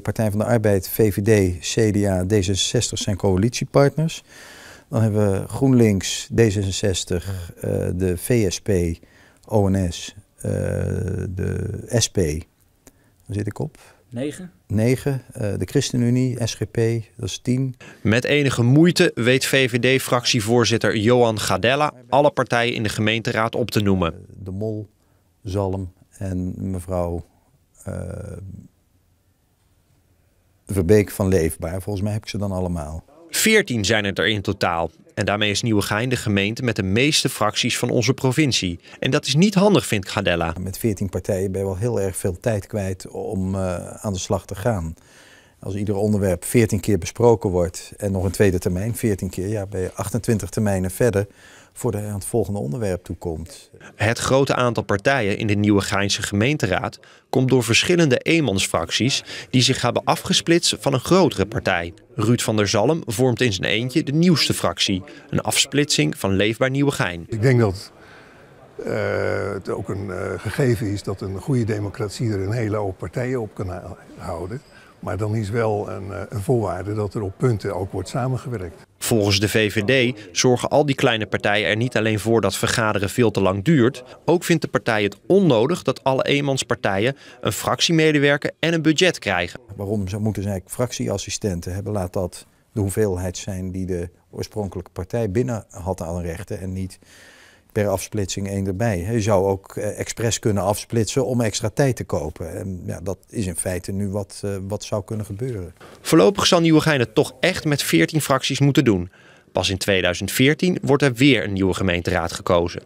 Partij van de Arbeid, VVD, CDA, D66 zijn coalitiepartners. Dan hebben we GroenLinks, D66, eh, de VSP, ONS, eh, de SP. Daar zit ik op. 9. 9. Eh, de ChristenUnie, SGP, dat is 10. Met enige moeite weet VVD-fractievoorzitter Johan Gadella alle partijen in de gemeenteraad op te noemen. de Mol, Zalm en mevrouw Beek van Leefbaar. Volgens mij heb ik ze dan allemaal. Veertien zijn het er in totaal. En daarmee is Nieuwegein de gemeente met de meeste fracties van onze provincie. En dat is niet handig, vindt Gadella. Met veertien partijen ben je wel heel erg veel tijd kwijt om eh, aan de slag te gaan. Als ieder onderwerp 14 keer besproken wordt en nog een tweede termijn 14 keer, ja, ben je 28 termijnen verder voordat je aan het volgende onderwerp toe komt. Het grote aantal partijen in de Nieuwe Geinse gemeenteraad komt door verschillende eenmansfracties die zich hebben afgesplitst van een grotere partij. Ruud van der Zalm vormt in zijn eentje de nieuwste fractie, een afsplitsing van Leefbaar Nieuwegein. Ik denk dat uh, het ook een eh, gegeven is dat een goede democratie er een hele hoop partijen op kan houden. Maar dan is wel een, eh, een voorwaarde dat er op punten ook wordt samengewerkt. Volgens de VVD zorgen al die kleine partijen er niet alleen voor dat vergaderen veel te lang duurt. Ook vindt de partij het onnodig dat alle eenmanspartijen een fractiemedewerker en een budget krijgen. Waarom ze moeten zij fractieassistenten hebben? Laat dat de hoeveelheid zijn die de oorspronkelijke partij binnen had aan rechten en niet per afsplitsing één erbij. Je zou ook eh, expres kunnen afsplitsen om extra tijd te kopen. En ja, dat is in feite nu wat, eh, wat zou kunnen gebeuren. Voorlopig zal Nieuwegein het toch echt met 14 fracties moeten doen. Pas in 2014 wordt er weer een nieuwe gemeenteraad gekozen.